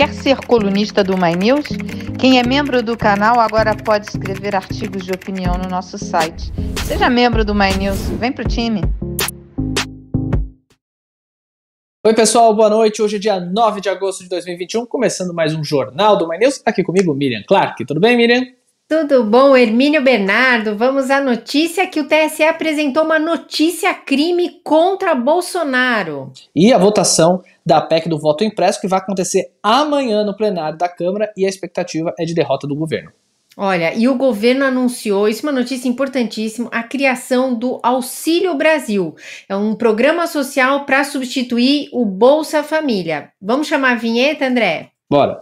Quer ser colunista do My News? Quem é membro do canal agora pode escrever artigos de opinião no nosso site. Seja membro do My News, vem pro time! Oi, pessoal, boa noite. Hoje é dia 9 de agosto de 2021, começando mais um Jornal do My News. Aqui comigo, Miriam Clark. Tudo bem, Miriam? Tudo bom, Hermínio Bernardo? Vamos à notícia que o TSE apresentou uma notícia crime contra Bolsonaro. E a votação da PEC do voto impresso que vai acontecer amanhã no plenário da Câmara e a expectativa é de derrota do governo. Olha, e o governo anunciou, isso é uma notícia importantíssima, a criação do Auxílio Brasil. É um programa social para substituir o Bolsa Família. Vamos chamar a vinheta, André? Bora.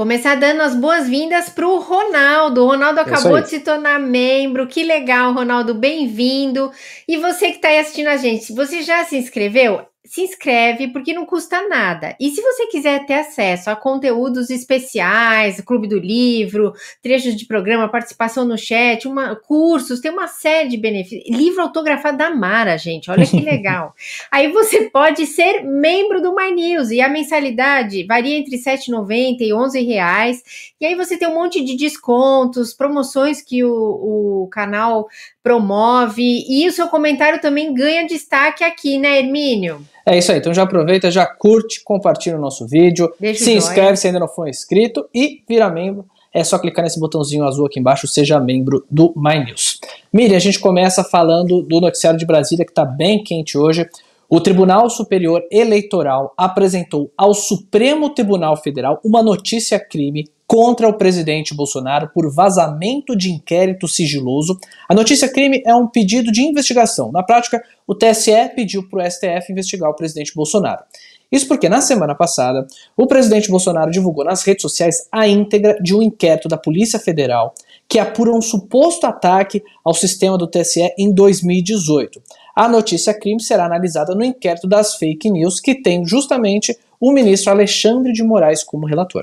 Começar dando as boas-vindas para o Ronaldo. O Ronaldo é acabou é de se tornar membro. Que legal, Ronaldo, bem-vindo. E você que está aí assistindo a gente, você já se inscreveu? se inscreve porque não custa nada. E se você quiser ter acesso a conteúdos especiais, clube do livro, trechos de programa, participação no chat, uma, cursos, tem uma série de benefícios. Livro autografado da Mara, gente, olha que legal. Aí você pode ser membro do My News e a mensalidade varia entre R$ 7,90 e R$ reais. E aí você tem um monte de descontos, promoções que o, o canal promove e o seu comentário também ganha destaque aqui, né, Hermínio? É isso aí, então já aproveita, já curte, compartilha o nosso vídeo, Deixa se inscreve se ainda não for inscrito e vira membro. É só clicar nesse botãozinho azul aqui embaixo, seja membro do My News. Miriam, a gente começa falando do noticiário de Brasília que está bem quente hoje. O Tribunal Superior Eleitoral apresentou ao Supremo Tribunal Federal uma notícia crime contra o presidente Bolsonaro por vazamento de inquérito sigiloso. A notícia crime é um pedido de investigação. Na prática, o TSE pediu para o STF investigar o presidente Bolsonaro. Isso porque na semana passada, o presidente Bolsonaro divulgou nas redes sociais a íntegra de um inquérito da Polícia Federal que apura um suposto ataque ao sistema do TSE em 2018. A notícia crime será analisada no inquérito das fake news que tem justamente o ministro Alexandre de Moraes como relator.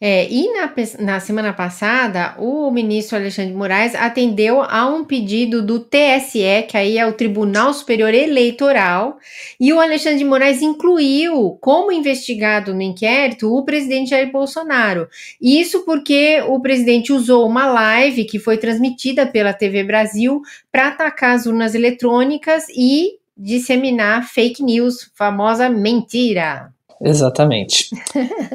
É, e na, na semana passada, o ministro Alexandre Moraes atendeu a um pedido do TSE, que aí é o Tribunal Superior Eleitoral, e o Alexandre de Moraes incluiu como investigado no inquérito o presidente Jair Bolsonaro. Isso porque o presidente usou uma live que foi transmitida pela TV Brasil para atacar as urnas eletrônicas e disseminar fake news, famosa mentira. Exatamente.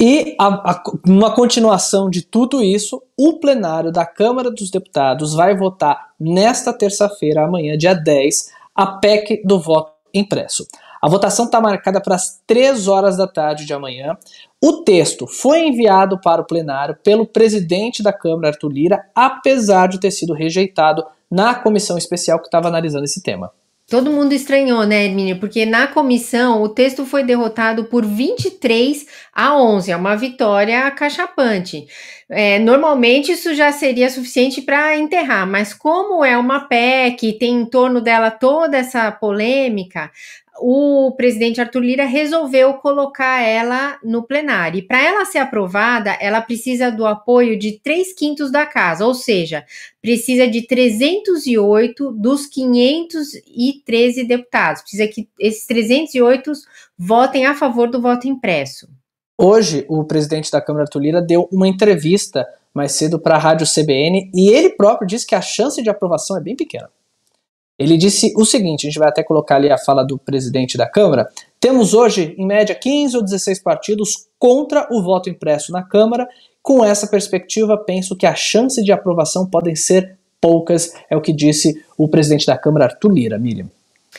e a, a, uma continuação de tudo isso, o plenário da Câmara dos Deputados vai votar nesta terça-feira, amanhã, dia 10, a PEC do voto impresso. A votação está marcada para as 3 horas da tarde de amanhã. O texto foi enviado para o plenário pelo presidente da Câmara, Arthur Lira, apesar de ter sido rejeitado na comissão especial que estava analisando esse tema. Todo mundo estranhou, né, Hermínia? Porque na comissão o texto foi derrotado por 23 a 11, é uma vitória acachapante. É, normalmente isso já seria suficiente para enterrar, mas como é uma PEC, e tem em torno dela toda essa polêmica, o presidente Arthur Lira resolveu colocar ela no plenário. e Para ela ser aprovada, ela precisa do apoio de três quintos da casa, ou seja, precisa de 308 dos 513 deputados. Precisa que esses 308 votem a favor do voto impresso. Hoje, o presidente da Câmara Arthur Lira deu uma entrevista mais cedo para a rádio CBN e ele próprio disse que a chance de aprovação é bem pequena. Ele disse o seguinte: a gente vai até colocar ali a fala do presidente da Câmara. Temos hoje, em média, 15 ou 16 partidos contra o voto impresso na Câmara. Com essa perspectiva, penso que a chance de aprovação podem ser poucas, é o que disse o presidente da Câmara, Arthur Lira, Miriam.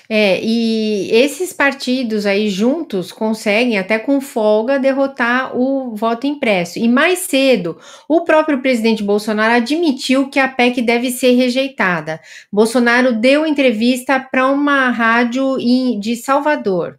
É, e esses partidos aí juntos conseguem até com folga derrotar o voto impresso. E mais cedo, o próprio presidente Bolsonaro admitiu que a PEC deve ser rejeitada. Bolsonaro deu entrevista para uma rádio em, de Salvador.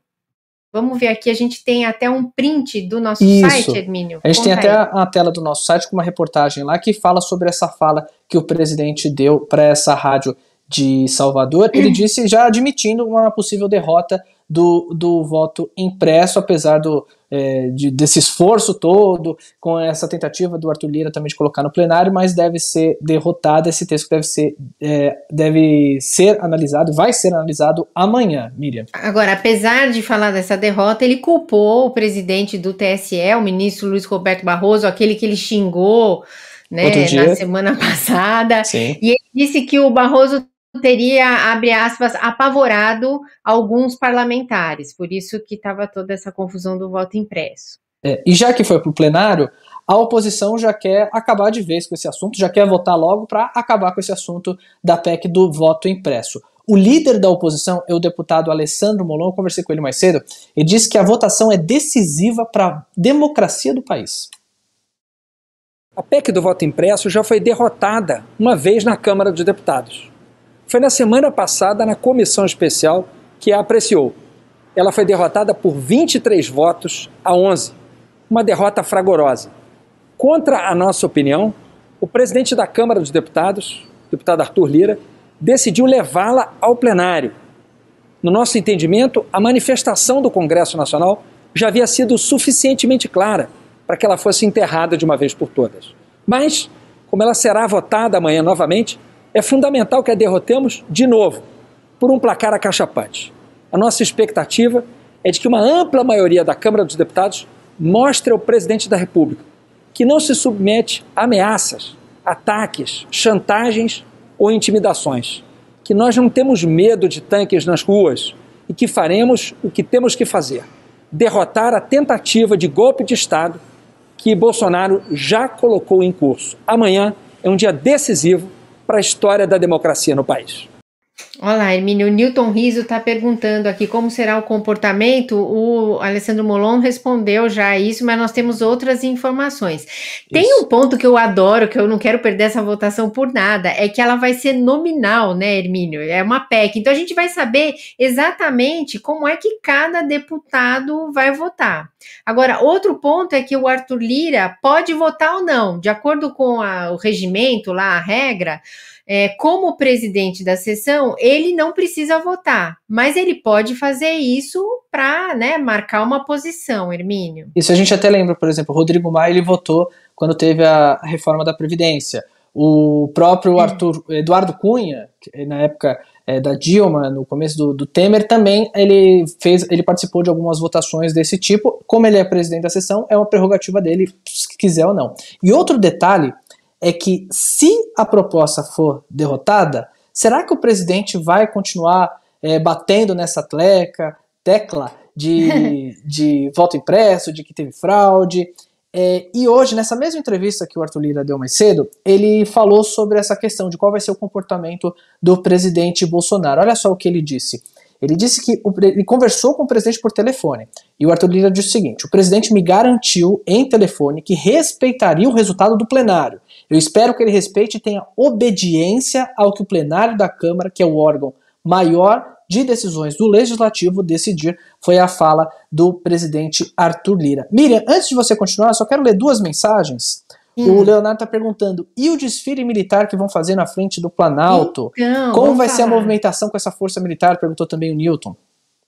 Vamos ver aqui, a gente tem até um print do nosso Isso. site, Hermínio. A gente tem até a tela do nosso site com uma reportagem lá que fala sobre essa fala que o presidente deu para essa rádio de Salvador, ele disse já admitindo uma possível derrota do, do voto impresso, apesar do, é, de, desse esforço todo, com essa tentativa do Arthur Lira também de colocar no plenário, mas deve ser derrotado. Esse texto deve ser, é, deve ser analisado, vai ser analisado amanhã, Miriam. Agora, apesar de falar dessa derrota, ele culpou o presidente do TSE, o ministro Luiz Roberto Barroso, aquele que ele xingou. Né, na semana passada. Sim. E ele disse que o Barroso teria, abre aspas, apavorado alguns parlamentares, por isso que estava toda essa confusão do voto impresso. É, e já que foi para o plenário, a oposição já quer acabar de vez com esse assunto, já quer votar logo para acabar com esse assunto da PEC do voto impresso. O líder da oposição é o deputado Alessandro Molon, eu conversei com ele mais cedo, e disse que a votação é decisiva para a democracia do país. A PEC do voto impresso já foi derrotada uma vez na Câmara dos Deputados foi na semana passada na comissão especial que a apreciou. Ela foi derrotada por 23 votos a 11. Uma derrota fragorosa. Contra a nossa opinião, o presidente da Câmara dos Deputados, deputado Arthur Lira, decidiu levá-la ao plenário. No nosso entendimento, a manifestação do Congresso Nacional já havia sido suficientemente clara para que ela fosse enterrada de uma vez por todas. Mas, como ela será votada amanhã novamente, é fundamental que a derrotemos de novo, por um placar acachapante. A nossa expectativa é de que uma ampla maioria da Câmara dos Deputados mostre ao presidente da República que não se submete a ameaças, ataques, chantagens ou intimidações, que nós não temos medo de tanques nas ruas e que faremos o que temos que fazer: derrotar a tentativa de golpe de Estado que Bolsonaro já colocou em curso. Amanhã é um dia decisivo para a história da democracia no país. Olá, Hermínio. O Newton Riso está perguntando aqui como será o comportamento. O Alessandro Molon respondeu já isso, mas nós temos outras informações. Isso. Tem um ponto que eu adoro, que eu não quero perder essa votação por nada, é que ela vai ser nominal, né, Hermínio? É uma PEC. Então a gente vai saber exatamente como é que cada deputado vai votar. Agora, outro ponto é que o Arthur Lira pode votar ou não, de acordo com a, o regimento lá, a regra é, como presidente da sessão, ele não precisa votar, mas ele pode fazer isso para né, marcar uma posição, Hermínio. Isso a gente até lembra, por exemplo, o Rodrigo Maia ele votou quando teve a reforma da Previdência. O próprio Arthur Eduardo Cunha, na época é, da Dilma, no começo do, do, Temer, também ele fez, ele participou de algumas votações desse tipo. Como ele é presidente da sessão, é uma prerrogativa dele, se quiser ou não. E outro detalhe é que se a proposta for derrotada, será que o presidente vai continuar é, batendo nessa tecla, tecla de, de voto impresso, de que teve fraude? É, e hoje, nessa mesma entrevista que o Arthur Lira deu mais cedo, ele falou sobre essa questão de qual vai ser o comportamento do presidente Bolsonaro. Olha só o que ele disse. Ele disse que o, ele conversou com o presidente por telefone. E o Arthur Lira disse o seguinte: o presidente me garantiu em telefone que respeitaria o resultado do plenário eu espero que ele respeite e tenha obediência ao que o plenário da Câmara, que é o órgão maior de decisões do legislativo, decidir, foi a fala do presidente Arthur Lira. Miriam, antes de você continuar, só quero ler duas mensagens. Hum. O Leonardo está perguntando: e o desfile militar que vão fazer na frente do Planalto? Então, Como vai falar. ser a movimentação com essa força militar? Perguntou também o Newton.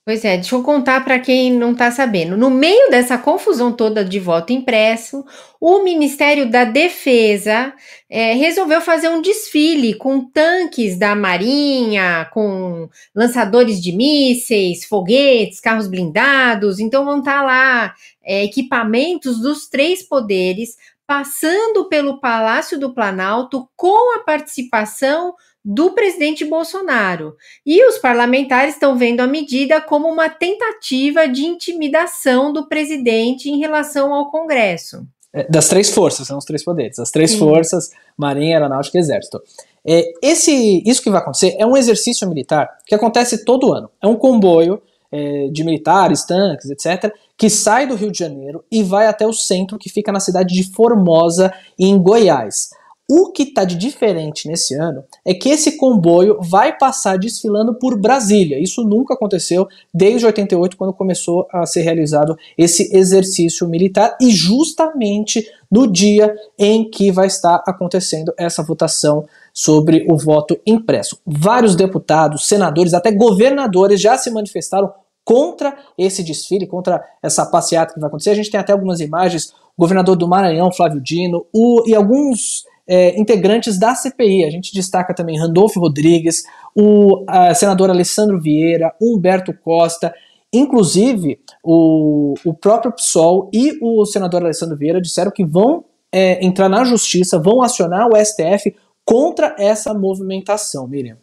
Pois é, deixa eu contar para quem não está sabendo. No meio dessa confusão toda de voto impresso, o Ministério da Defesa é, resolveu fazer um desfile com tanques da Marinha, com lançadores de mísseis, foguetes, carros blindados. Então vão estar tá lá é, equipamentos dos três poderes passando pelo Palácio do Planalto com a participação do presidente Bolsonaro. E os parlamentares estão vendo a medida como uma tentativa de intimidação do presidente em relação ao Congresso. É, das três forças, são os três poderes. As três Sim. forças, Marinha, Aeronáutica e Exército. É, esse, isso que vai acontecer é um exercício militar que acontece todo ano. É um comboio é, de militares, tanques, etc., que sai do Rio de Janeiro e vai até o centro, que fica na cidade de Formosa, em Goiás. O que está de diferente nesse ano é que esse comboio vai passar desfilando por Brasília. Isso nunca aconteceu desde 88, quando começou a ser realizado esse exercício militar, e justamente no dia em que vai estar acontecendo essa votação sobre o voto impresso. Vários deputados, senadores, até governadores já se manifestaram contra esse desfile, contra essa passeata que vai acontecer. A gente tem até algumas imagens, o governador do Maranhão, Flávio Dino, o, e alguns é, integrantes da CPI. A gente destaca também Randolfo Rodrigues, o senador Alessandro Vieira, Humberto Costa, inclusive o, o próprio PSOL e o senador Alessandro Vieira disseram que vão é, entrar na justiça, vão acionar o STF contra essa movimentação, Miriam.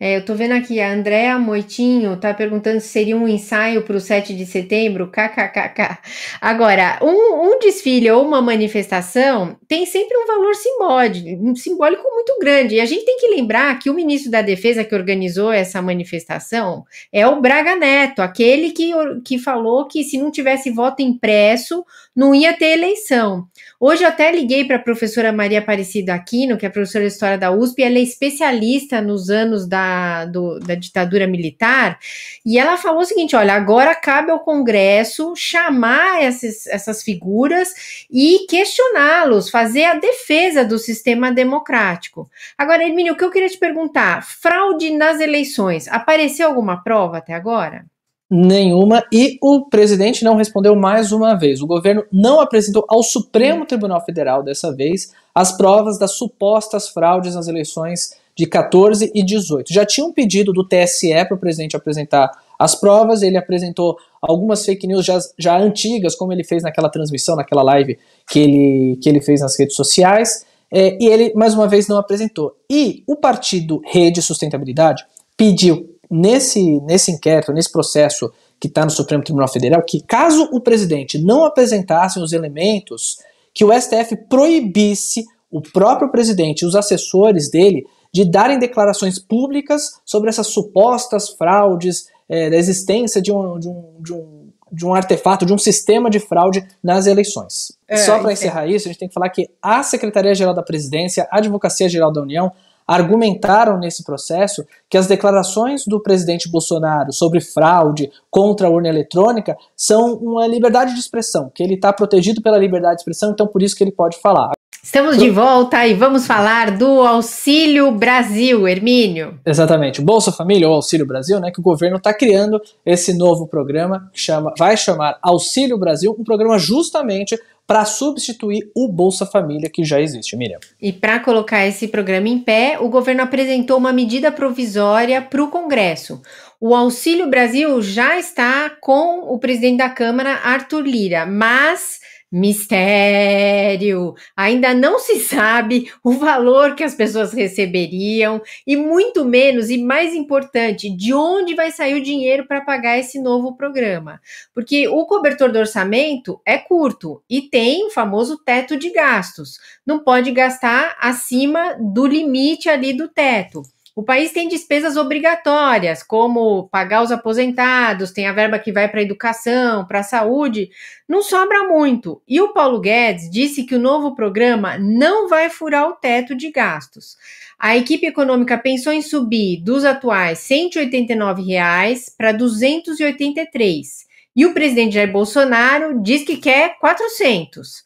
É, eu tô vendo aqui, a Andréa Moitinho tá perguntando se seria um ensaio para o 7 de setembro, kkkk. Agora, um, um, desfile ou uma manifestação tem sempre um valor simbólico, simbólico muito grande. E a gente tem que lembrar que o ministro da Defesa que organizou essa manifestação é o Braga Neto, aquele que, que falou que se não tivesse voto impresso, não ia ter eleição. Hoje eu até liguei para a professora Maria Aparecida Aquino, que é professora de História da USP, ela é especialista nos anos da da, do, da ditadura militar, e ela falou o seguinte: olha, agora cabe ao Congresso chamar esses, essas figuras e questioná-los, fazer a defesa do sistema democrático. Agora, Hermínio, o que eu queria te perguntar: fraude nas eleições, apareceu alguma prova até agora? nenhuma e o presidente não respondeu mais uma vez. O governo não apresentou ao Supremo Tribunal Federal dessa vez as provas das supostas fraudes nas eleições de 14 e 18. Já tinha um pedido do TSE para o presidente apresentar as provas, ele apresentou algumas fake news já, já antigas, como ele fez naquela transmissão, naquela live que ele, que ele fez nas redes sociais, é, e ele, mais uma vez, não apresentou. E o partido Rede Sustentabilidade pediu, nesse, nesse inquérito, nesse processo que está no Supremo Tribunal Federal, que caso o presidente não apresentasse os elementos que o STF proibisse o próprio presidente e os assessores dele de darem declarações públicas sobre essas supostas fraudes, é, da existência de um, de, um, de, um, de um artefato, de um sistema de fraude nas eleições. É, Só para encerrar isso, a gente tem que falar que a Secretaria-Geral da Presidência, a Advocacia-Geral da União, argumentaram nesse processo que as declarações do presidente Bolsonaro sobre fraude contra a urna eletrônica são uma liberdade de expressão, que ele está protegido pela liberdade de expressão, então por isso que ele pode falar. Estamos de volta e vamos falar do Auxílio Brasil, Hermínio. Exatamente, o Bolsa Família ou Auxílio Brasil, né, que o governo está criando esse novo programa que chama, vai chamar Auxílio Brasil, um programa justamente para substituir o Bolsa Família que já existe, Miriam. E para colocar esse programa em pé, o governo apresentou uma medida provisória para o Congresso. O Auxílio Brasil já está com o presidente da Câmara, Arthur Lira, mas mistério, ainda não se sabe o valor que as pessoas receberiam e muito menos e mais importante, de onde vai sair o dinheiro para pagar esse novo programa? Porque o cobertor do orçamento é curto e tem o famoso teto de gastos. Não pode gastar acima do limite ali do teto. O país tem despesas obrigatórias, como pagar os aposentados, tem a verba que vai para a educação, para a saúde, não sobra muito. E o Paulo Guedes disse que o novo programa não vai furar o teto de gastos. A equipe econômica pensou em subir dos atuais R$ 189 reais para 283. E o presidente Jair Bolsonaro diz que quer 400.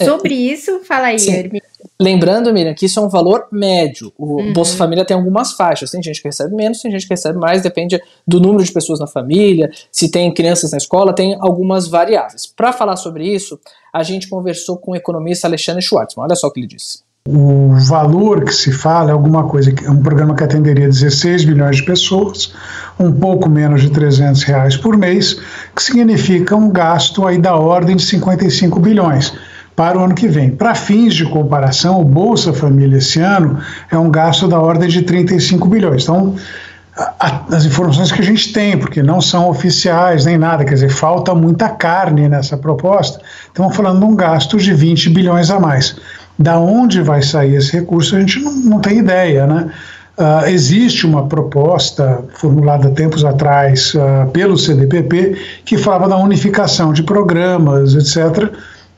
É, sobre isso, fala aí, Hermínio. Lembrando, Miriam, que isso é um valor médio. O uhum. Bolsa Família tem algumas faixas. Tem gente que recebe menos, tem gente que recebe mais, depende do número de pessoas na família, se tem crianças na escola, tem algumas variáveis. Para falar sobre isso, a gente conversou com o economista Alexandre Schwartzman. Olha só o que ele disse. O valor que se fala é alguma coisa, é um programa que atenderia 16 milhões de pessoas, um pouco menos de 300 reais por mês, que significa um gasto aí da ordem de 55 bilhões para o ano que vem. Para fins de comparação, o Bolsa Família esse ano é um gasto da ordem de 35 bilhões. Então, a, as informações que a gente tem, porque não são oficiais nem nada, quer dizer, falta muita carne nessa proposta, estamos falando de um gasto de 20 bilhões a mais. Da onde vai sair esse recurso, a gente não, não tem ideia, né? Uh, existe uma proposta formulada tempos atrás uh, pelo CDPP que falava da unificação de programas, etc.,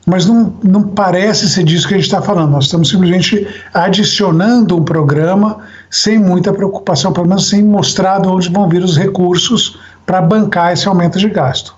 mas não, não parece ser disso que a gente está falando. Nós estamos simplesmente adicionando um programa sem muita preocupação, pelo menos sem mostrar de onde vão vir os recursos para bancar esse aumento de gasto.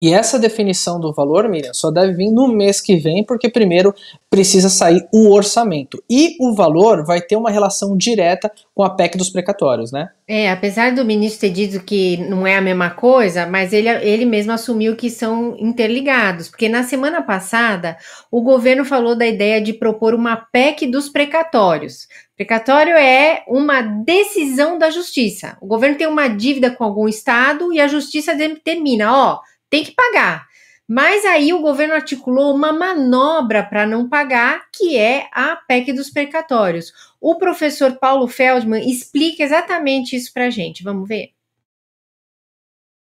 E essa definição do valor, Miriam, só deve vir no mês que vem, porque primeiro precisa sair o orçamento. E o valor vai ter uma relação direta com a PEC dos precatórios, né? É, apesar do ministro ter dito que não é a mesma coisa, mas ele, ele mesmo assumiu que são interligados. Porque na semana passada, o governo falou da ideia de propor uma PEC dos precatórios. Precatório é uma decisão da justiça. O governo tem uma dívida com algum estado e a justiça determina, ó. Oh, tem que pagar. Mas aí o governo articulou uma manobra para não pagar, que é a PEC dos precatórios. O professor Paulo Feldman explica exatamente isso para a gente. Vamos ver?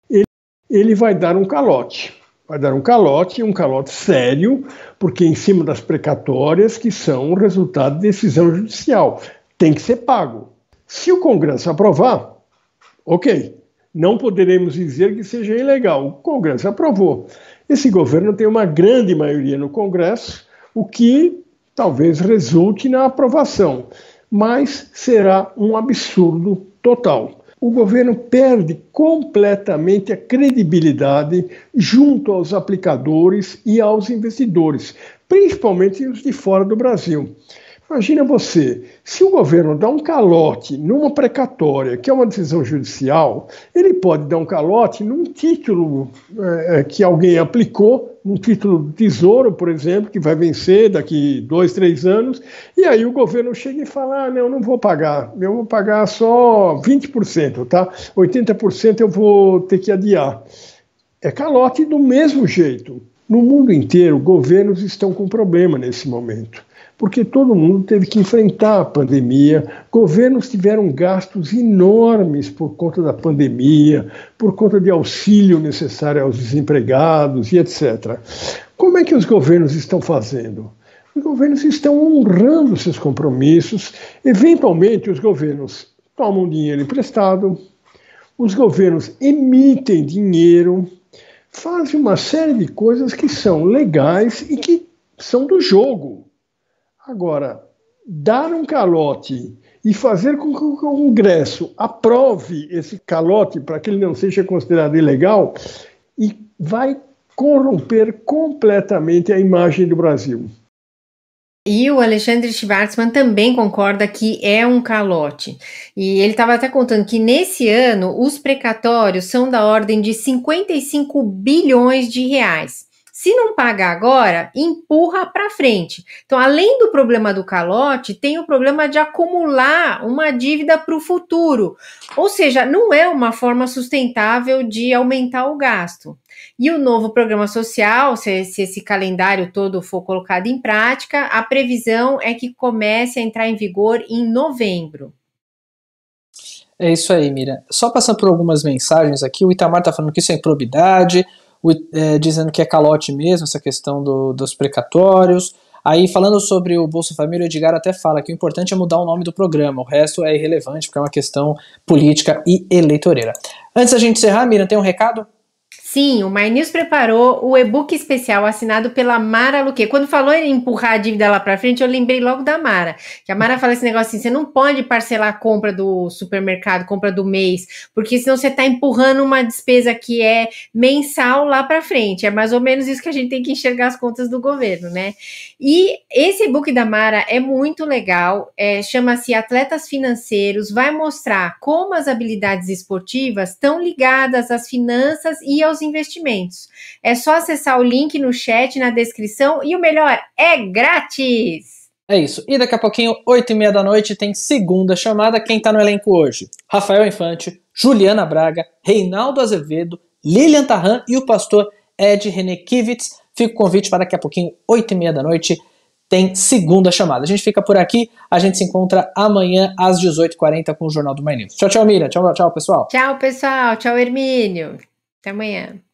Ele, ele vai dar um calote. Vai dar um calote, um calote sério, porque é em cima das precatórias, que são o resultado de decisão judicial, tem que ser pago. Se o Congresso aprovar, ok, não poderemos dizer que seja ilegal. O Congresso aprovou. Esse governo tem uma grande maioria no Congresso, o que talvez resulte na aprovação, mas será um absurdo total. O governo perde completamente a credibilidade junto aos aplicadores e aos investidores, principalmente os de fora do Brasil. Imagina você, se o governo dá um calote numa precatória, que é uma decisão judicial, ele pode dar um calote num título é, é que alguém aplicou, num título do Tesouro, por exemplo, que vai vencer daqui dois, três anos, e aí o governo chega e fala: ah, não, não vou pagar, eu vou pagar só 20%, tá? 80% eu vou ter que adiar. É calote do mesmo jeito. No mundo inteiro, governos estão com problema nesse momento porque todo mundo teve que enfrentar a pandemia, governos tiveram gastos enormes por conta da pandemia, por conta de auxílio necessário aos desempregados e etc. Como é que os governos estão fazendo? Os governos estão honrando seus compromissos. Eventualmente, os governos tomam dinheiro emprestado, os governos emitem dinheiro, fazem uma série de coisas que são legais e que são do jogo. Agora, dar um calote e fazer com que o Congresso aprove esse calote para que ele não seja considerado ilegal e vai corromper completamente a imagem do Brasil. E o Alexandre Schwartzman também concorda que é um calote. E ele estava até contando que nesse ano os precatórios são da ordem de 55 bilhões de reais. Se não pagar agora, empurra para frente. Então, além do problema do calote, tem o problema de acumular uma dívida para o futuro. Ou seja, não é uma forma sustentável de aumentar o gasto. E o novo programa social, se, esse calendário todo for colocado em prática, a previsão é que comece a entrar em vigor em novembro. É isso aí, Mira. Só passando por algumas mensagens aqui, o Itamar está falando que isso é improbidade, é, dizendo que é calote mesmo, essa questão do, dos precatórios. Aí, falando sobre o Bolsa Família, o Edgar até fala que o importante é mudar o nome do programa, o resto é irrelevante, porque é uma questão política e eleitoreira. Antes da gente encerrar, Miriam, tem um recado? Sim, o MyNews preparou o e-book especial assinado pela Mara Luque. Quando falou em empurrar a dívida lá para frente, eu lembrei logo da Mara. Que a Mara fala esse negócio assim: você não pode parcelar a compra do supermercado, compra do mês, porque senão você está empurrando uma despesa que é mensal lá para frente. É mais ou menos isso que a gente tem que enxergar as contas do governo, né? E esse e-book da Mara é muito legal, é, chama-se Atletas Financeiros, vai mostrar como as habilidades esportivas estão ligadas às finanças e aos investimentos. É só acessar o link no chat, na descrição e o melhor, é grátis! É isso. E daqui a pouquinho, 8 e meia da noite, tem segunda chamada. Quem está no elenco hoje? Rafael Infante, Juliana Braga, Reinaldo Azevedo, Lilian Tarran e o pastor Ed Kivitz. Fica o convite para daqui a pouquinho, 8 e meia da noite, tem segunda chamada. A gente fica por aqui, a gente se encontra amanhã às 18h40 com o Jornal do Manhã. Tchau, tchau, Mira Tchau, tchau, pessoal. Tchau, pessoal. Tchau, Hermínio. Até amanhã.